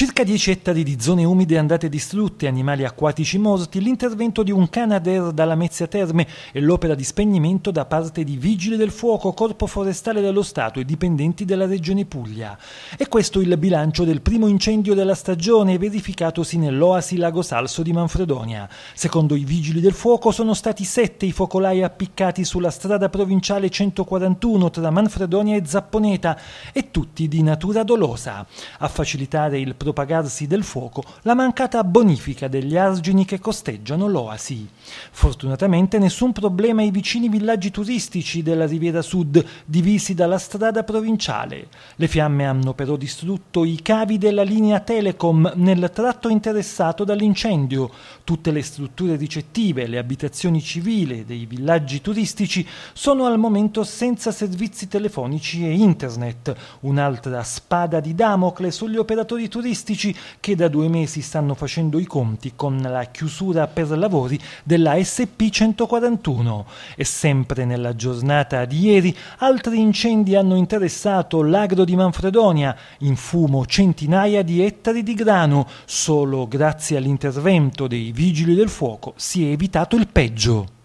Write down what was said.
Circa 10 ettari di zone umide andate distrutte, animali acquatici morti, l'intervento di un Canadair da Lamezia Terme e l'opera di spegnimento da parte di Vigili del Fuoco, Corpo Forestale dello Stato e dipendenti della Regione Puglia. E questo il bilancio del primo incendio della stagione verificatosi nell'oasi Lago Salso di Manfredonia. Secondo i Vigili del Fuoco sono stati sette i focolai appiccati sulla strada provinciale 141 tra Manfredonia e Zapponeta e tutti di natura dolosa. A facilitare il progetto Alfredo Pagarsi del Fuoco la mancata bonifica degli argini che costeggiano l'Oasi. Fortunatamente nessun problema ai vicini villaggi turistici della Riviera Sud, divisi dalla strada provinciale. Le fiamme hanno però distrutto i cavi della linea Telecom nel tratto interessato dall'incendio. Tutte le strutture ricettive, le abitazioni civili dei villaggi turistici sono al momento senza servizi telefonici e internet, un'altra spada di Damocle sugli operatori turistici artistici che da due mesi stanno facendo i conti con la chiusura per lavori della SP141. E sempre nella giornata di ieri altri incendi hanno interessato l'agro di Manfredonia, in fumo centinaia di ettari di grano. Solo grazie all'intervento dei vigili del fuoco si è evitato il peggio.